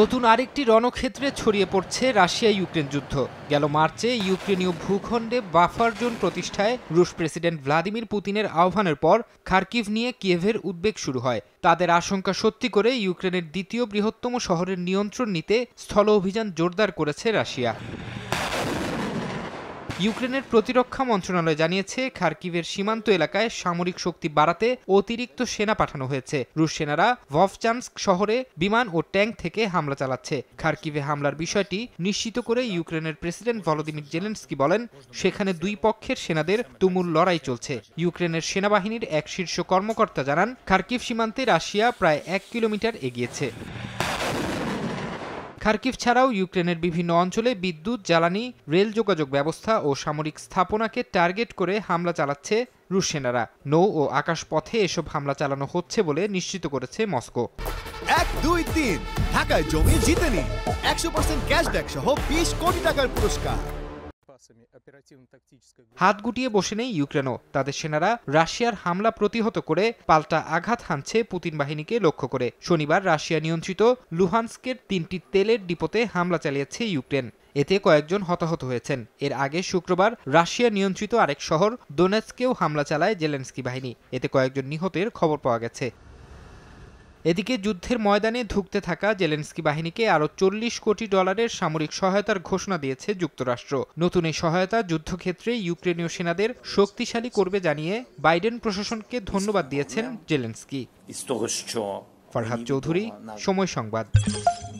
নতুন আরেকটি রণক্ষেত্রে ছড়িয়ে পড়ছে রাশিয়া ইউক্রেন যুদ্ধ গেল মার্চে ইউক্রেনীয় ভূখণ্ডে বাফার জোন প্রতিষ্ঠায় রুশ প্রেসিডেন্ট ভ্লাদিমির পুতিনের আহ্বানের পর খার্কিভ নিয়ে কিয়েভের উদ্বেগ শুরু হয় তাদের আশঙ্কা সত্যি করে ইউক্রেনের দ্বিতীয় বৃহত্তম শহরের নিয়ন্ত্রণ নিতে স্থল অভিযান জোরদার করেছে রাশিয়া ইউক্রেনের প্রতিরক্ষা মন্ত্রণালয় জানিয়েছে খার্কিভের সীমান্ত এলাকায় সামরিক শক্তি বাড়াতে অতিরিক্ত সেনা পাঠানো হয়েছে রুশ সেনারা ভভচান্স্ক শহরে বিমান ও ট্যাঙ্ক থেকে হামলা চালাচ্ছে খার্কিভে হামলার বিষয়টি নিশ্চিত করে ইউক্রেনের প্রেসিডেন্ট ভলোদিমির জেলেন্সকি বলেন সেখানে দুই পক্ষের সেনাদের তুমুল লড়াই চলছে ইউক্রেনের সেনাবাহিনীর এক শীর্ষ কর্মকর্তা জানান খার্কিভ সীমান্তে রাশিয়া প্রায় এক কিলোমিটার এগিয়েছে খার্কিভ ছাড়াও ইউক্রেনের বিভিন্ন অঞ্চলে বিদ্যুৎ জ্বালানি রেল যোগাযোগ ব্যবস্থা ও সামরিক স্থাপনাকে টার্গেট করে হামলা চালাচ্ছে রুশ সেনারা নৌ ও আকাশ পথে এসব হামলা চালানো হচ্ছে বলে নিশ্চিত করেছে মস্কো এক দুই তিন ঢাকায় জমি জিতেনি একশো পার্সেন্ট ক্যাশব্যাক সহ বিশ কোটি টাকার পুরস্কার হাত গুটিয়ে বসে নেই ইউক্রেনও তাদের সেনারা রাশিয়ার হামলা প্রতিহত করে পাল্টা আঘাত হানছে পুতিন বাহিনীকে লক্ষ্য করে শনিবার রাশিয়া নিয়ন্ত্রিত লুহানস্কের তিনটি তেলের ডিপোতে হামলা চালিয়েছে ইউক্রেন এতে কয়েকজন হতাহত হয়েছেন এর আগে শুক্রবার রাশিয়া নিয়ন্ত্রিত আরেক শহর দোনেস্কেও হামলা চালায় জেলেন্সকি বাহিনী এতে কয়েকজন নিহতের খবর পাওয়া গেছে এদিকে যুদ্ধের ময়দানে ধুঁকতে থাকা জেলেন্সকি বাহিনীকে আরও চল্লিশ কোটি ডলারের সামরিক সহায়তার ঘোষণা দিয়েছে যুক্তরাষ্ট্র নতুন এই সহায়তা যুদ্ধক্ষেত্রে ইউক্রেনীয় সেনাদের শক্তিশালী করবে জানিয়ে বাইডেন প্রশাসনকে ধন্যবাদ দিয়েছেন জেলেন্সকি ফরহাদ চৌধুরী সময় সংবাদ